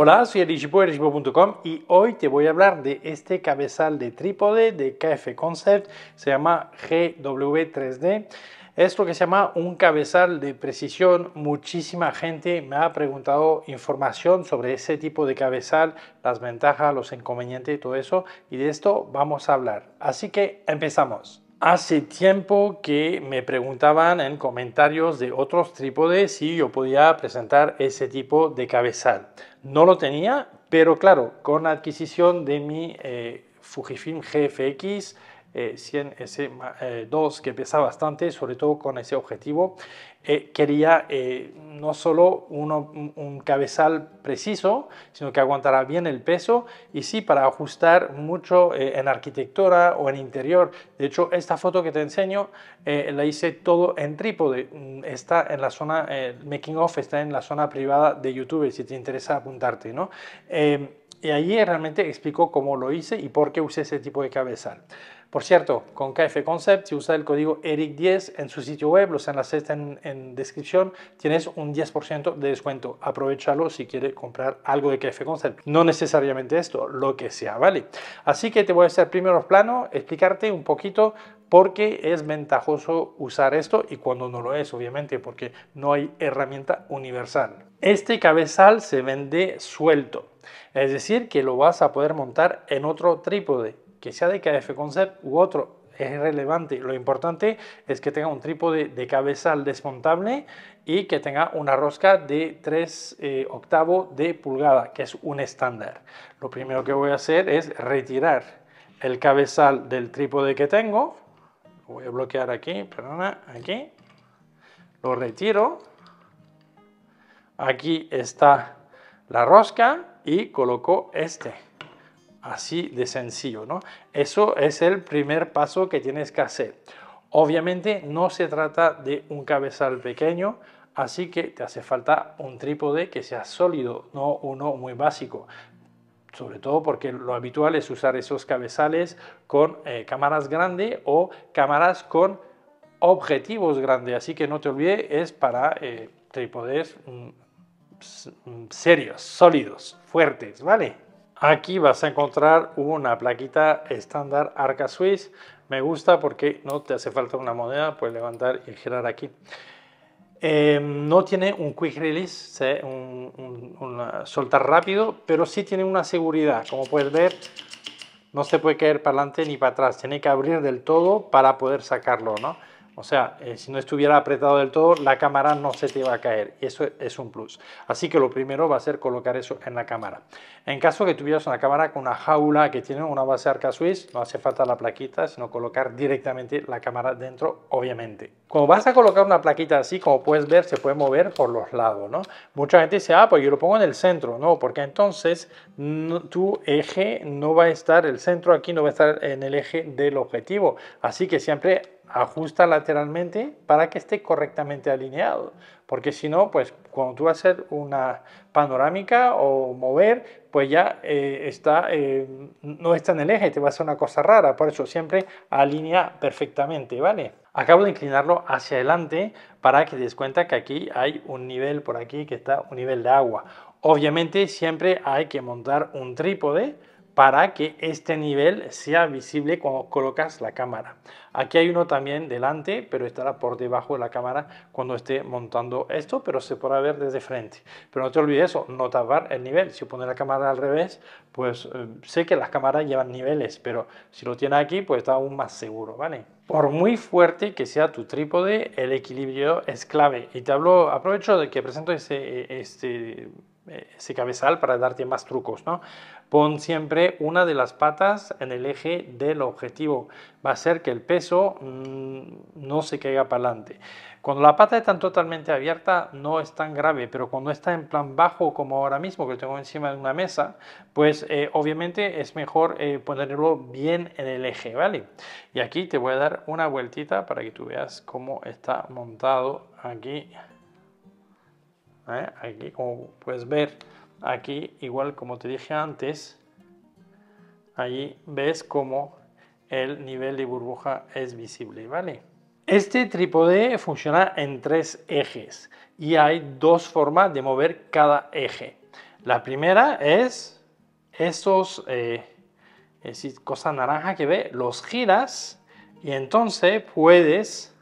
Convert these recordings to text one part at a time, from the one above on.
Hola, soy el erichipo.com y hoy te voy a hablar de este cabezal de trípode de KF Concept, se llama GW3D. Es lo que se llama un cabezal de precisión. Muchísima gente me ha preguntado información sobre ese tipo de cabezal, las ventajas, los inconvenientes y todo eso, y de esto vamos a hablar. Así que empezamos. Hace tiempo que me preguntaban en comentarios de otros trípodes si yo podía presentar ese tipo de cabezal. No lo tenía, pero claro, con la adquisición de mi eh, Fujifilm GFX 100S2 eh, eh, eh, que pesa bastante, sobre todo con ese objetivo. quería no solo uno, un cabezal preciso, sino que aguantara bien el peso y sí para ajustar mucho en arquitectura o en interior. De hecho, esta foto que te enseño la hice todo en trípode. Mm, está en la zona, el making of está en la zona privada de YouTube si te interesa apuntarte, ¿no? Y ahí realmente explico cómo lo hice y por qué usé ese tipo de cabezal. Por cierto, con KF Concept, si usas el código ERIC10 en su sitio web, los enlaces están en, en descripción, tienes un 10% de descuento. Aprovechalo si quieres comprar algo de KF Concept. No necesariamente esto, lo que sea, ¿vale? Así que te voy a hacer primero plano, explicarte un poquito porque es ventajoso usar esto y cuando no lo es, obviamente, porque no hay herramienta universal. Este cabezal se vende suelto, es decir, que lo vas a poder montar en otro trípode, que sea de KF Concept u otro, es relevante. Lo importante es que tenga un trípode de cabezal desmontable y que tenga una rosca de 3 eh, octavos de pulgada, que es un estándar. Lo primero que voy a hacer es retirar el cabezal del trípode que tengo voy a bloquear aquí, perdona, aquí. Lo retiro. Aquí está la rosca y coloco este. Así de sencillo, ¿no? Eso es el primer paso que tienes que hacer. Obviamente no se trata de un cabezal pequeño, así que te hace falta un trípode que sea sólido, no uno muy básico sobre todo porque lo habitual es usar esos cabezales con eh, cámaras grandes o cámaras con objetivos grandes. Así que no te olvides, es para eh, tripodes mm, mm, serios, sólidos, fuertes, ¿vale? Aquí vas a encontrar una plaquita estándar Arca Swiss. Me gusta porque no te hace falta una moneda, puedes levantar y girar aquí. Em, no tiene un quick release, un, un, soltar rápido, pero sí tiene una seguridad. Como puedes ver, no se puede caer para adelante ni para atrás. Tiene que abrir del todo para poder sacarlo, ¿no? O sea, eh, si no estuviera apretado del todo, la cámara no se te va a caer. Eso es un plus. Así que lo primero va a ser colocar eso en la cámara. En caso que tuvieras una cámara con una jaula que tiene una base arca Swiss, no hace falta la plaquita, sino colocar directamente la cámara dentro, obviamente. Como vas a colocar una plaquita así, como puedes ver, se puede mover por los lados, ¿no? Mucha gente dice, ah, pues yo lo pongo en el centro. No, porque entonces tu eje no va a estar, el centro aquí no va a estar en el eje del objetivo. Así que siempre ajusta lateralmente para que esté correctamente alineado. Porque si no, pues cuando tú vas a hacer una panorámica o mover, pues ya eh, está, eh, no está en el eje, te va a hacer una cosa rara. Por eso siempre alinea perfectamente, ¿vale? Acabo de inclinarlo hacia adelante para que te des cuenta que aquí hay un nivel por aquí que está un nivel de agua. Obviamente siempre hay que montar un trípode para que este nivel sea visible cuando colocas la cámara. Aquí hay uno también delante, pero estará por debajo de la cámara cuando esté montando esto, pero se podrá ver desde frente. Pero no te olvides eso, no tapar el nivel. Si pone la cámara al revés, pues eh, sé que las cámaras llevan niveles, pero si lo tiene aquí, pues está aún más seguro, ¿vale? Por muy fuerte que sea tu trípode, el equilibrio es clave. Y te hablo, aprovecho de que presento ese, eh, este, eh, ese cabezal para darte más trucos, ¿no? Pon siempre una de las patas en el eje del objetivo. Va a hacer que el peso mm, no se caiga para adelante. Cuando la pata está totalmente abierta no es tan grave, pero cuando está en plan bajo como ahora mismo que lo tengo encima de una mesa, pues eh, obviamente es mejor eh, ponerlo bien en el eje, ¿vale? Y aquí te voy a dar una vueltita para que tú veas cómo está montado aquí. ¿eh? Aquí como puedes ver Aquí, igual como te dije antes, ahí ves cómo el nivel de burbuja es visible, ¿vale? Este trípode funciona en tres ejes y hay dos formas de mover cada eje. La primera es esos, eh, es cosa naranja que ve, los giras y entonces puedes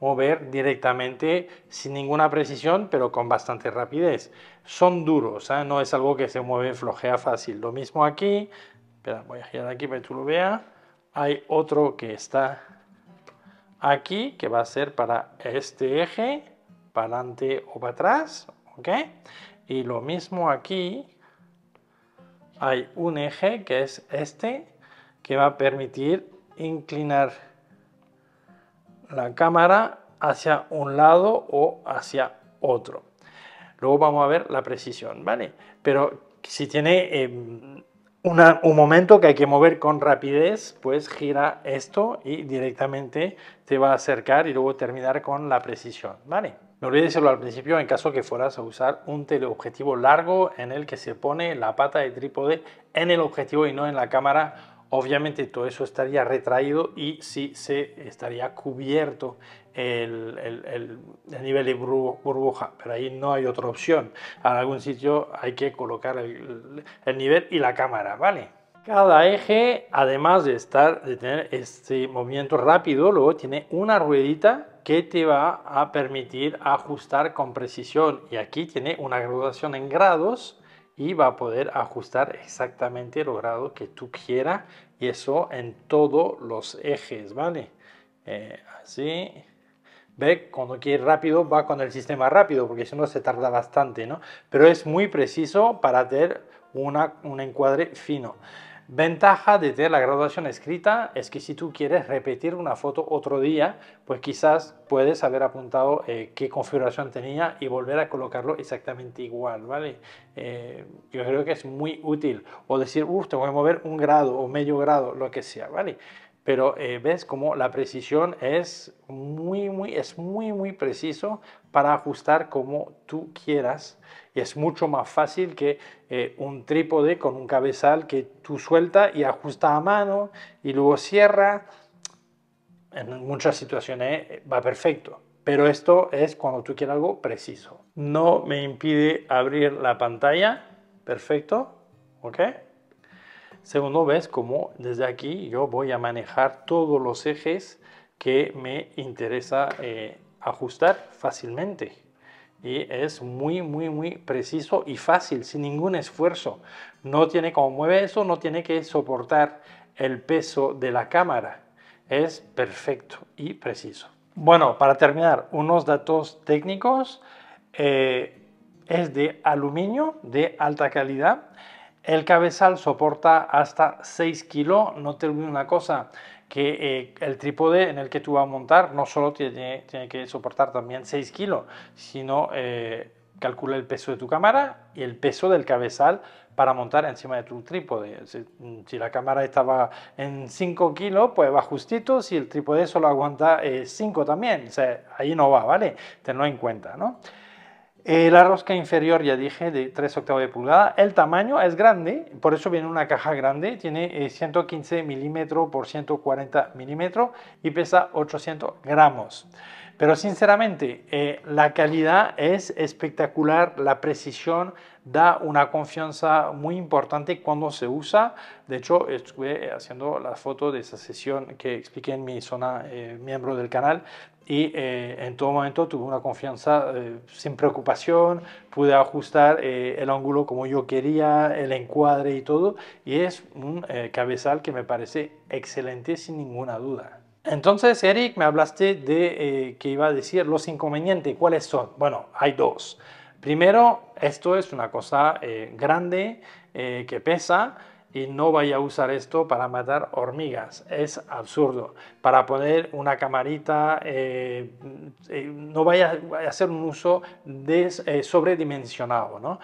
mover directamente sin ninguna precisión, pero con bastante rapidez. Son duros, ¿eh? no es algo que se mueve, flojea fácil. Lo mismo aquí, voy a girar aquí para que tú lo veas. Hay otro que está aquí, que va a ser para este eje, para adelante o para atrás, ¿ok? Y lo mismo aquí, hay un eje que es este, que va a permitir inclinar la cámara hacia un lado o hacia otro. Luego vamos a ver la precisión, ¿vale? Pero si tiene em, un momento que hay que mover con rapidez, pues gira esto y directamente te va a acercar y luego terminar con la precisión, ¿vale? No de decirlo al principio en caso que fueras a usar un teleobjetivo largo en el que se pone la pata de trípode en el objetivo y no en la cámara obviamente todo eso estaría retraído y sí se estaría cubierto el, nivel de burbuja, pero ahí no hay otra opción. En algún sitio hay que colocar el, nivel y la cámara, ¿vale? Cada eje, además de, estar, de tener este movimiento rápido, luego tiene una ruedita que te va a permitir ajustar con precisión. Y aquí tiene una graduación en grados y va a poder ajustar exactamente el grado que tú quieras y eso en todos los ejes, ¿vale? Eh, así. Ve, cuando quieres rápido va con el sistema rápido porque si no se tarda bastante, ¿no? Pero es muy preciso para tener un encuadre fino. Ventaja de tener la graduación escrita es que si tú quieres repetir una foto otro día, pues quizás puedes haber apuntado eh, qué configuración tenía y volver a colocarlo exactamente igual, ¿vale? Eh, yo creo que es muy útil. O decir, uff, te voy a mover un grado o medio grado, lo que sea, ¿vale? pero eh, ves como la precisión es muy, muy, es muy, muy preciso para ajustar como tú quieras. Y es mucho más fácil que eh, un trípode con un cabezal que tú suelta y ajusta a mano y luego cierra. En muchas situaciones eh, va perfecto. Pero esto es cuando tú quieres algo preciso. No me impide abrir la pantalla. Perfecto. ¿Ok? Segundo, ves como desde aquí yo voy a manejar todos los ejes que me interesa eh, ajustar fácilmente. Y es muy, muy, muy preciso y fácil, sin ningún esfuerzo. No tiene, como mueve eso, no tiene que soportar el peso de la cámara. Es perfecto y preciso. Bueno, para terminar, unos datos técnicos. Eh, es de aluminio de alta calidad el cabezal soporta hasta 6 kilos. No te olvides una cosa, que eh, el trípode en el que tú vas a montar no solo tiene, que soportar también 6 kilos, sino eh, calcula el peso de tu cámara y el peso del cabezal para montar encima de tu trípode. Si, la cámara estaba en 5 kilos, pues va justito. Si el trípode solo aguanta 5 eh, también, o sea, ahí no va, ¿vale? Tenlo en cuenta, ¿no? Eh, la rosca inferior, ya dije, de 3 octavos de pulgada. El tamaño es grande, por eso viene una caja grande. Tiene 115 eh, milímetros por 140 milímetros y pesa 800 gramos. Pero sinceramente, eh, la calidad es espectacular, la precisión da una confianza muy importante cuando se usa. De hecho, estuve haciendo la foto de esa sesión que expliqué en mi zona eh, miembro del canal y eh, en todo momento tuve una confianza sin preocupación, pude ajustar el ángulo como yo quería, el encuadre y todo, y es un cabezal que me parece excelente sin ninguna duda. Entonces, Eric, me hablaste de eh, que iba a decir los inconvenientes. ¿Cuáles son? Bueno, hay dos. Primero, esto es una cosa eh, grande eh, que pesa y no vaya a usar esto para matar hormigas. Es absurdo. Para poner una camarita, no vaya, a hacer un uso des, sobredimensionado. ¿no?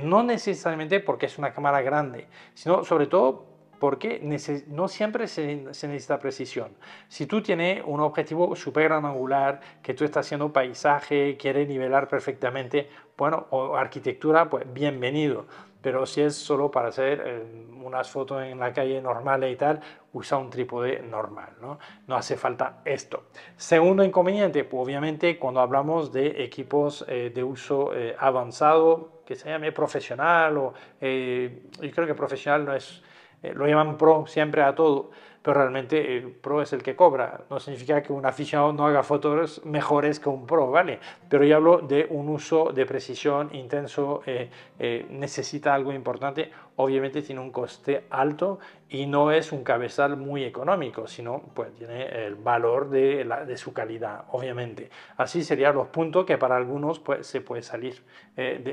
¿no? necesariamente porque es una cámara grande, sino sobre todo porque no siempre se, necesita precisión. Si tú tienes un objetivo super gran angular, que tú estás haciendo paisaje, quieres nivelar perfectamente, bueno, o arquitectura, pues bienvenido. Pero si es solo para hacer eh, unas fotos en la calle normal y tal, usa un trípode normal, ¿no? No hace falta esto. Segundo inconveniente, pues obviamente cuando hablamos de equipos eh, de uso eh, avanzado, que se llame profesional o yo creo que profesional no es eh, lo llaman pro siempre a todo, pero realmente el pro es el que cobra. No significa que un aficionado no haga fotos mejores que un pro, ¿vale? Pero yo hablo de un uso de precisión intenso, eh, eh, necesita algo importante. Obviamente tiene un coste alto y no es un cabezal muy económico, sino pues tiene el valor de, su calidad, obviamente. Así serían los puntos que para algunos pues, se puede salir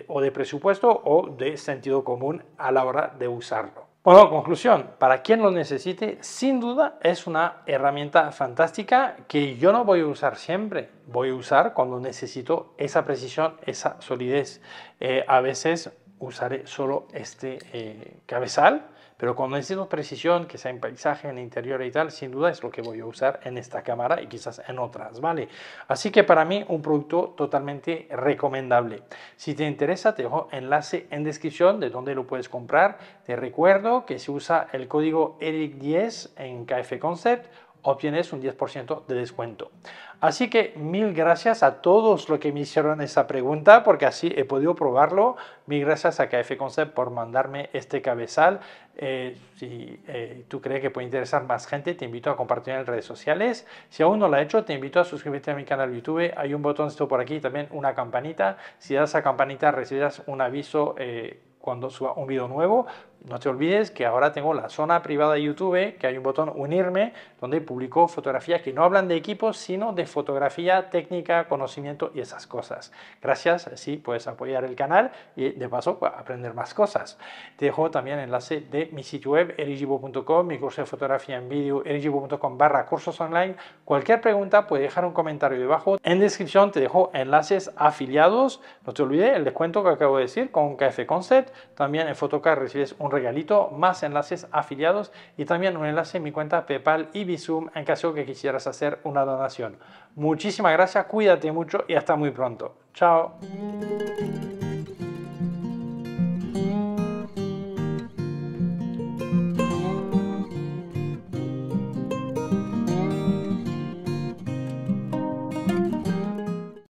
o de presupuesto o de sentido común a la hora de usarlo. Bueno, conclusión, para quien lo necesite, sin duda es una herramienta fantástica que yo no voy a usar siempre, voy a usar cuando necesito esa precisión, esa solidez. Eh, a veces usaré solo este eh, cabezal pero cuando necesito precisión, que sea en paisaje, en interior y tal, sin duda es lo que voy a usar en esta cámara y quizás en otras, ¿vale? Así que para mí un producto totalmente recomendable. Si te interesa, te dejo enlace en descripción de dónde lo puedes comprar. Te recuerdo que se usa el código ERIC10 en KF Concept obtienes un 10% de descuento. Así que mil gracias a todos los que me hicieron esa pregunta porque así he podido probarlo. Mil gracias a KF Concept por mandarme este cabezal. Eh, si eh, tú crees que puede interesar más gente, te invito a compartir en redes sociales. Si aún no lo has hecho, te invito a suscribirte a mi canal YouTube. Hay un botón esto por aquí, también una campanita. Si das a campanita recibirás un aviso. Eh, cuando suba un video nuevo. No te olvides que ahora tengo la zona privada de YouTube, que hay un botón unirme, donde publico fotografías que no hablan de equipos, sino de fotografía, técnica, conocimiento y esas cosas. Gracias, así puedes apoyar el canal y de paso pues, aprender más cosas. Te dejo también enlace de mi sitio web, erigibo.com, mi curso de fotografía en vídeo, erigibo.com barra cursos online. Cualquier pregunta puedes dejar un comentario debajo. En descripción te dejo enlaces afiliados. No te olvides el descuento que acabo de decir con KF Concept también en Fotocar recibes un regalito, más enlaces afiliados y también un enlace en mi cuenta PayPal y Bizum en caso que quisieras hacer una donación. Muchísimas gracias, cuídate mucho y hasta muy pronto. Chao.